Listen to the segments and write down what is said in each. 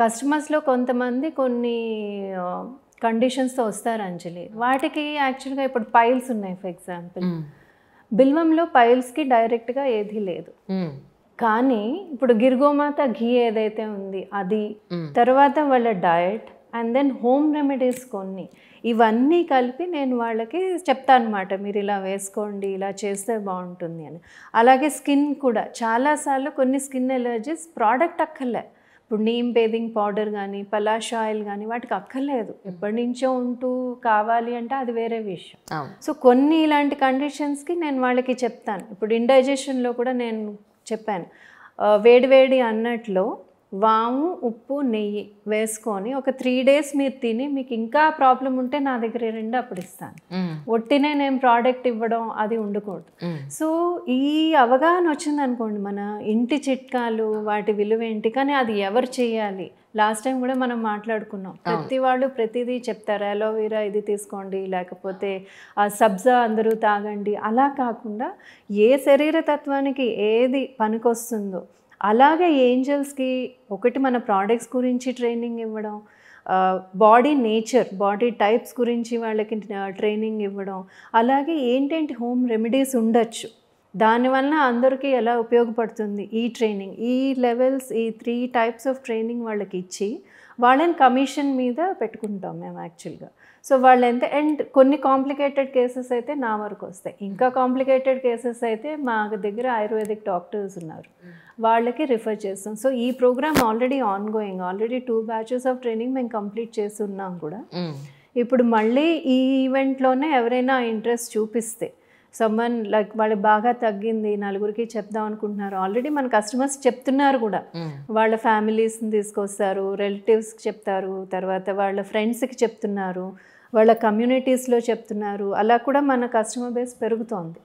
కస్టమర్స్లో కొంతమంది కొన్ని కండిషన్స్తో వస్తారు అంజలి వాటికి యాక్చువల్గా ఇప్పుడు పైల్స్ ఉన్నాయి ఫర్ ఎగ్జాంపుల్ బిల్వంలో పైల్స్కి డైరెక్ట్గా ఏది లేదు కానీ ఇప్పుడు గిరిగోమాత ఘీ ఏదైతే ఉంది అది తర్వాత వాళ్ళ diet and then home remedies కొన్ని ఇవన్నీ కలిపి నేను వాళ్ళకి చెప్తాను అనమాట మీరు ఇలా వేసుకోండి ఇలా చేస్తే బాగుంటుంది అని అలాగే స్కిన్ కూడా చాలాసార్లు కొన్ని స్కిన్ ఎలర్జీస్ ప్రోడక్ట్ అక్కర్లే ఇప్పుడు నీమ్ బేదింగ్ పౌడర్ కానీ పలాష్ ఆయిల్ కానీ వాటికి అక్కర్లేదు ఎప్పటి నుంచో ఉంటూ కావాలి అంటే అది వేరే విషయం సో కొన్ని ఇలాంటి కండిషన్స్కి నేను వాళ్ళకి చెప్తాను ఇప్పుడు ఇండైజెషన్లో కూడా నేను చెప్పాను వేడివేడి అన్నట్లో వాము ఉప్పు నెయ్యి వేసుకొని ఒక త్రీ డేస్ మీరు తిని మీకు ఇంకా ప్రాబ్లం ఉంటే నా దగ్గర రెండు అప్పుడు ఇస్తాను ఒట్టినే నేను ప్రోడక్ట్ ఇవ్వడం అది ఉండకూడదు సో ఈ అవగాహన వచ్చింది అనుకోండి మన ఇంటి చిట్కాలు వాటి విలువ ఏంటి కానీ అది ఎవరు చేయాలి లాస్ట్ టైం కూడా మనం మాట్లాడుకున్నాం ప్రతి వాళ్ళు ప్రతిదీ చెప్తారు అలోవేరా ఇది తీసుకోండి లేకపోతే ఆ సబ్జా అందరూ తాగండి అలా కాకుండా ఏ శరీర తత్వానికి ఏది పనికొస్తుందో అలాగే ఏంజల్స్కి ఒకటి మన ప్రోడక్ట్స్ గురించి ట్రైనింగ్ ఇవ్వడం బాడీ నేచర్ బాడీ టైప్స్ గురించి వాళ్ళకి ట్రైనింగ్ ఇవ్వడం అలాగే ఏంటంటే హోమ్ రెమెడీస్ ఉండొచ్చు దానివల్ల అందరికీ ఎలా ఉపయోగపడుతుంది ఈ ట్రైనింగ్ ఈ లెవెల్స్ ఈ త్రీ టైప్స్ ఆఫ్ ట్రైనింగ్ వాళ్ళకి ఇచ్చి వాళ్ళని కమిషన్ మీద పెట్టుకుంటాం మేము యాక్చువల్గా సో వాళ్ళు ఎంత అండ్ కొన్ని కాంప్లికేటెడ్ కేసెస్ అయితే నా వరకు వస్తాయి ఇంకా కాంప్లికేటెడ్ కేసెస్ అయితే మా దగ్గర ఆయుర్వేదిక్ డాక్టర్స్ ఉన్నారు వాళ్ళకి రిఫర్ చేస్తాం సో ఈ program already ongoing already two batches of training మేము కంప్లీట్ చేస్తున్నాం కూడా ఇప్పుడు మళ్ళీ ఈ ఈవెంట్లోనే ఎవరైనా ఇంట్రెస్ట్ చూపిస్తే సమ్మన్ లైక్ వాళ్ళు బాగా తగ్గింది నలుగురికి చెప్దాం అనుకుంటున్నారు ఆల్రెడీ మన కస్టమర్స్ చెప్తున్నారు కూడా వాళ్ళ ఫ్యామిలీస్ని తీసుకొస్తారు రిలేటివ్స్కి చెప్తారు తర్వాత వాళ్ళ ఫ్రెండ్స్కి చెప్తున్నారు వాళ్ళ కమ్యూనిటీస్లో చెప్తున్నారు అలా కూడా మన కస్టమర్ బేస్ పెరుగుతోంది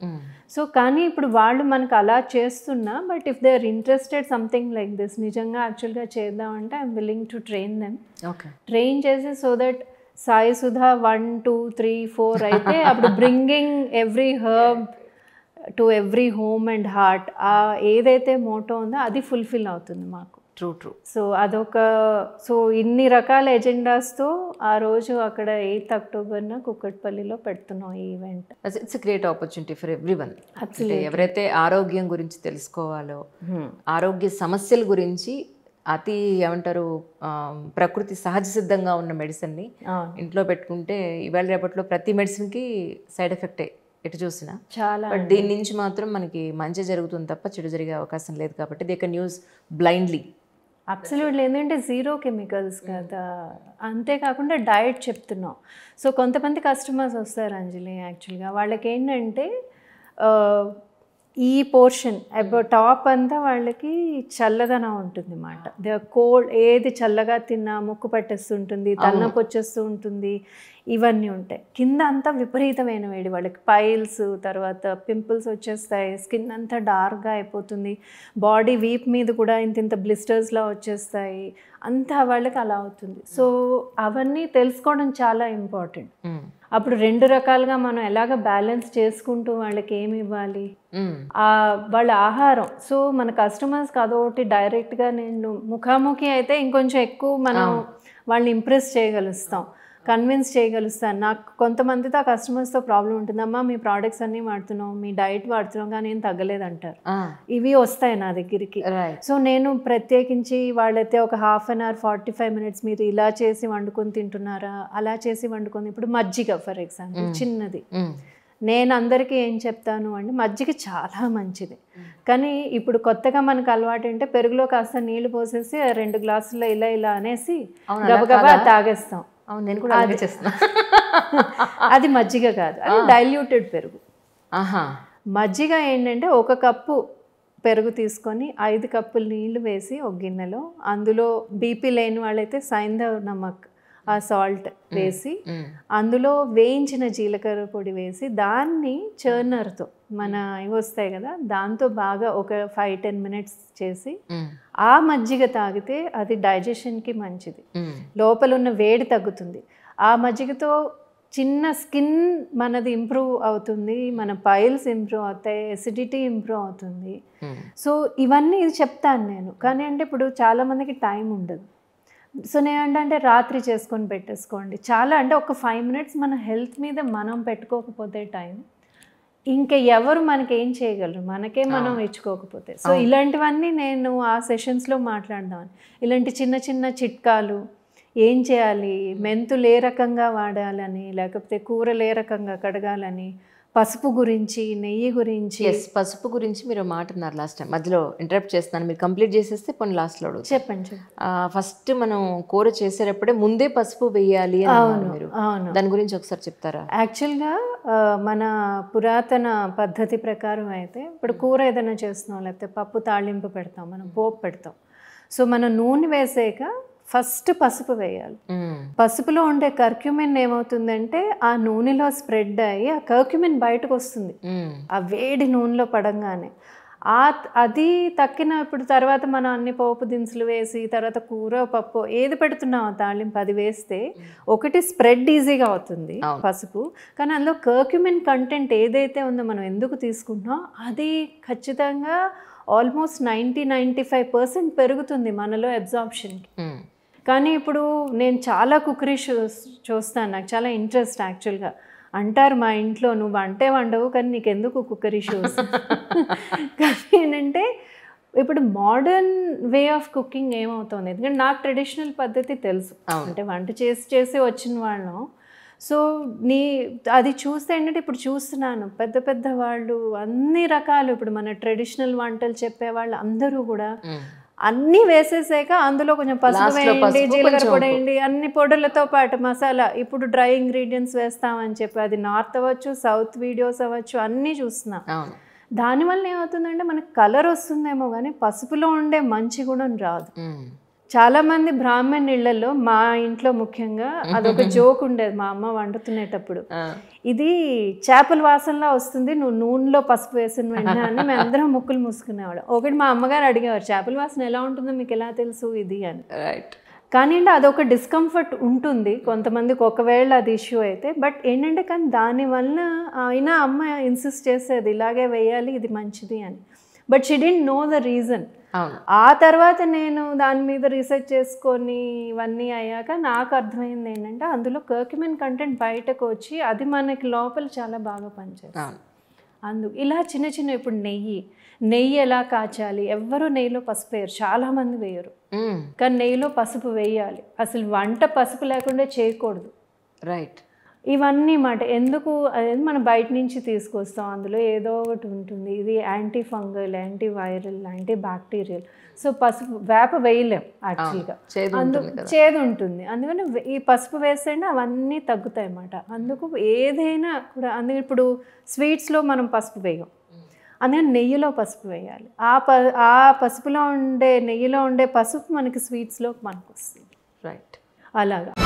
సో కానీ ఇప్పుడు వాళ్ళు మనకు అలా చేస్తున్నా but if they are interested something like this నిజంగా యాక్చువల్గా చేద్దామంటే I'm willing to train them train చేసి so that Sai Sudha one two three four అయితే అప్పుడు bringing every herb to every home and heart ఆ ఏదైతే మోటో ఉందో అది ఫుల్ఫిల్ అవుతుంది మాకు ట్రూ ట్రూ సో అదొక సో ఇన్ని రకాల ఎజెండాస్తో ఆ రోజు అక్కడ ఎయిత్ అక్టోబర్న కుక్కట్పల్లిలో పెడుతున్నాం ఈ event it's great opportunity for everyone ఎవరైతే ఆరోగ్యం గురించి తెలుసుకోవాలో hmm. ఆరోగ్య సమస్యల గురించి అతి ఏమంటారు ప్రకృతి సహజ సిద్ధంగా ఉన్న మెడిసిన్ని ఇంట్లో పెట్టుకుంటే ఇవాళ రేపట్లో ప్రతి మెడిసిన్కి సైడ్ ఎఫెక్టే ఎటు చూసినా చాలా దీని నుంచి మాత్రం మనకి మంచి జరుగుతుంది తప్ప చెడు జరిగే అవకాశం లేదు కాబట్టి they can use blindly absolutely ఏంటంటే జీరో కెమికల్స్ కదా అంతేకాకుండా డయట్ చెప్తున్నాం సో కొంతమంది కస్టమర్స్ వస్తారు అంజలి యాక్చువల్గా వాళ్ళకి ఏంటంటే uh, ఈ పోర్షన్ hmm. టాప్ అంతా వాళ్ళకి చల్లదనం ఉంటుంది అన్నమాట కోల్డ్ ah. ఏది చల్లగా తిన్నా ముక్కు పట్టేస్తుంటుంది తలనొప్పి వచ్చేస్తూ ఉంటుంది ఇవన్నీ ఉంటాయి కింద అంతా విపరీతమైన వేడి వాళ్ళకి పైల్స్ తర్వాత పింపుల్స్ వచ్చేస్తాయి స్కిన్ అంతా డార్క్గా అయిపోతుంది బాడీ వీప్ మీద కూడా ఇంత ఇంత బ్లిస్టర్స్లా వచ్చేస్తాయి అంతా వాళ్ళకి అలా అవుతుంది సో అవన్నీ తెలుసుకోవడం చాలా ఇంపార్టెంట్ అప్పుడు రెండు రకాలుగా మనం ఎలాగ బ్యాలెన్స్ చేసుకుంటూ వాళ్ళకి ఏమి ఇవ్వాలి వాళ్ళ ఆహారం సో మన కస్టమర్స్ అదొకటి డైరెక్ట్గా నేను ముఖాముఖి అయితే ఇంకొంచెం ఎక్కువ మనం వాళ్ళని ఇంప్రెస్ చేయగలుస్తాం కన్విన్స్ చేయగలుస్తాను నాకు కొంతమందితో కస్టమర్స్తో ప్రాబ్లం ఉంటుందమ్మా మీ ప్రోడక్ట్స్ అన్నీ వాడుతున్నాం మీ డైట్ వాడుతున్నాం కానీ ఏం తగ్గలేదంటారు ఇవి వస్తాయి నా దగ్గరికి సో నేను ప్రత్యేకించి వాళ్ళైతే ఒక half an hour forty five minutes మీరు ఇలా చేసి వండుకొని తింటున్నారా అలా చేసి వండుకొని ఇప్పుడు మజ్జిగ ఫర్ ఎగ్జాంపుల్ చిన్నది నేను అందరికీ ఏం చెప్తాను అంటే మజ్జిగ చాలా మంచిది కానీ ఇప్పుడు కొత్తగా మనకు అలవాటు అంటే పెరుగులో కాస్త నీళ్లు పోసేసి రెండు గ్లాసుల్లో ఇలా ఇలా అనేసి గబగబా తాగేస్తాం అవును నేను కూడా అలాగే చేస్తున్నా అది మజ్జిగ కాదు అది డైల్యూటెడ్ పెరుగు ఆహా మజ్జిగ ఏంటంటే ఒక కప్పు పెరుగు తీసుకొని ఐదు కప్పులు నీళ్లు వేసి ఒక గిన్నెలో అందులో బీపీ లేని వాళ్ళైతే సైంధవ్ నమక్ ఆ సాల్ట్ వేసి అందులో వేయించిన జీలకర్ర పొడి వేసి దాన్ని చర్నర్తో మన ఇవి వస్తాయి కదా దాంతో బాగా ఒక ఫైవ్ టెన్ మినిట్స్ చేసి ఆ మజ్జిగ తాగితే అది డైజెషన్కి మంచిది లోపల ఉన్న వేడి తగ్గుతుంది ఆ మజ్జిగతో చిన్న స్కిన్ మనది ఇంప్రూవ్ అవుతుంది మన పైల్స్ ఇంప్రూవ్ అవుతాయి ఎసిడిటీ ఇంప్రూవ్ అవుతుంది సో ఇవన్నీ ఇది చెప్తాను నేను కానీ అంటే ఇప్పుడు చాలామందికి టైం ఉండదు సో నేను ఏంటంటే రాత్రి చేసుకొని పెట్టేసుకోండి చాలా అంటే ఒక ఫైవ్ మినిట్స్ మన హెల్త్ మీద మనం పెట్టుకోకపోతే టైం ఇంకా ఎవరు మనకి ఏం చేయగలరు మనకే మనం ఇచ్చుకోకపోతే సో ఇలాంటివన్నీ నేను ఆ సెషన్స్లో మాట్లాడదామని ఇలాంటి చిన్న చిన్న చిట్కాలు ఏం చేయాలి మెంతులు ఏ రకంగా వాడాలని లేకపోతే కూరలు ఏ రకంగా కడగాలని పసుపు గురించి నెయ్యి గురించి ఎస్ పసుపు గురించి మీరు ఉన్నారు లాస్ట్ టైం మధ్యలో ఇంటరప్ట్ చేస్తున్నాను మీరు కంప్లీట్ చేసేస్తే కొన్ని లాస్ట్లో చెప్పండి ఫస్ట్ మనం కూర చేసేటప్పుడే ముందే పసుపు వేయాలి మీరు దాని గురించి ఒకసారి చెప్తారా యాక్చువల్గా మన పురాతన పద్ధతి ప్రకారం అయితే ఇప్పుడు hmm. కూర ఏదైనా చేస్తున్నాం లేకపోతే పప్పు తాళింపు పెడతాం మనం పోపు పెడతాం సో మనం నూనె వేసాక ఫస్ట్ పసుపు వేయాలి పసుపులో ఉండే కర్క్యూమిన్ ఏమవుతుందంటే ఆ నూనెలో స్ప్రెడ్ అయ్యి ఆ కర్క్యూమిన్ బయటకు వస్తుంది ఆ వేడి నూనెలో పడంగానే ఆ అది తక్కిన ఇప్పుడు తర్వాత మనం అన్ని పోపు దినుసులు వేసి తర్వాత కూర పప్పు ఏది పెడుతున్నామో తాళింపు అది వేస్తే ఒకటి స్ప్రెడ్ ఈజీగా అవుతుంది పసుపు కానీ అందులో కర్క్యూమిన్ కంటెంట్ ఏదైతే ఉందో మనం ఎందుకు తీసుకుంటున్నాం అది ఖచ్చితంగా almost ninety ninety five percent పెరుగుతుంది మనలో అబ్జార్ప్షన్కి కానీ ఇప్పుడు నేను చాలా కుకరీ షోస్ చూస్తాను నాకు చాలా ఇంట్రెస్ట్ యాక్చువల్గా అంటారు మా ఇంట్లో నువ్వు వంటే వండవు కానీ ఎందుకు కుక్కరీ షోస్ కానీ ఏంటంటే ఇప్పుడు మోడర్న్ వే ఆఫ్ కుకింగ్ ఏమవుతుంది ఎందుకంటే నాకు ట్రెడిషనల్ పద్ధతి తెలుసు అంటే వంట చేసి చేసి వచ్చిన వాళ్ళం సో నీ అది చూస్తే ఏంటంటే ఇప్పుడు చూస్తున్నాను పెద్ద పెద్ద వాళ్ళు అన్ని రకాలు ఇప్పుడు మన ట్రెడిషనల్ వంటలు చెప్పే వాళ్ళు అందరూ కూడా అన్నీ వేసేసాక అందులో కొంచెం పసుపు వేయండి జీలకర్ర పొడి వేయండి అన్ని పొడులతో పాటు మసాలా ఇప్పుడు డ్రై ఇంగ్రీడియంట్స్ వేస్తామని చెప్పి అది నార్త్ అవ్వచ్చు సౌత్ వీడియోస్ అవ్వచ్చు అన్నీ చూస్తున్నాం దానివల్ల ఏమవుతుందంటే మనకు కలర్ వస్తుందేమో కానీ పసుపులో ఉండే మంచి గుణం రాదు చాలామంది బ్రాహ్మణ్ ఇళ్లలో మా ఇంట్లో ముఖ్యంగా అదొక జోక్ ఉండేది మా అమ్మ వండుతునేటప్పుడు ఇది చేపల వాసనలా వస్తుంది నువ్వు నూనెలో పసుపు వేసిన వెంటనే అని మేము అందరం ముక్కులు మూసుకునేవాడు ఒకటి మా అమ్మగారు అడిగేవారు చేపల వాసన ఎలా ఉంటుందో మీకు ఎలా తెలుసు ఇది అని రైట్ కానీ అదొక డిస్కంఫర్ట్ ఉంటుంది కొంతమందికి ఒకవేళ అది ఇష్యూ అయితే బట్ ఏంటంటే కానీ దానివల్ల అయినా అమ్మ ఇన్సిస్ట్ చేసేది ఇలాగే వేయాలి ఇది మంచిది అని but she didn't know the reason ఆ తర్వాత నేను దాని మీద రీసెర్చ్ చేసుకొని ఇవన్నీ అయ్యాక నాకు అర్థమైంది ఏంటంటే అందులో కర్క్యుమెన్ కంటెంట్ బయటకు వచ్చి అది మనకి లోపల చాలా బాగా పనిచేస్తుంది అందు ఇలా చిన్న చిన్న ఇప్పుడు నెయ్యి నెయ్యి ఎలా కాచాలి ఎవ్వరు నెయ్యిలో పసుపు వేయరు చాలా మంది వేయరు కానీ నెయ్యిలో పసుపు వేయాలి అసలు వంట పసుపు లేకుండా చేయకూడదు రైట్ ఇవన్నీ మాట ఎందుకు అనేది మనం బయట నుంచి తీసుకొస్తాం అందులో ఏదో ఒకటి ఉంటుంది ఇది antifungal antiviral antibacterial so పసుపు వేప వేయలేం యాక్చువల్గా అందు చేదు ఉంటుంది అందుకని ఈ పసుపు వేసేయండి అవన్నీ తగ్గుతాయి అన్నమాట అందుకు ఏదైనా కూడా అందుకే ఇప్పుడు స్వీట్స్లో మనం పసుపు వేయం అందుకని నెయ్యిలో పసుపు వేయాలి ఆ ప ఆ పసుపులో ఉండే నెయ్యిలో ఉండే పసుపు మనకి స్వీట్స్లో మనకు వస్తుంది రైట్ అలాగా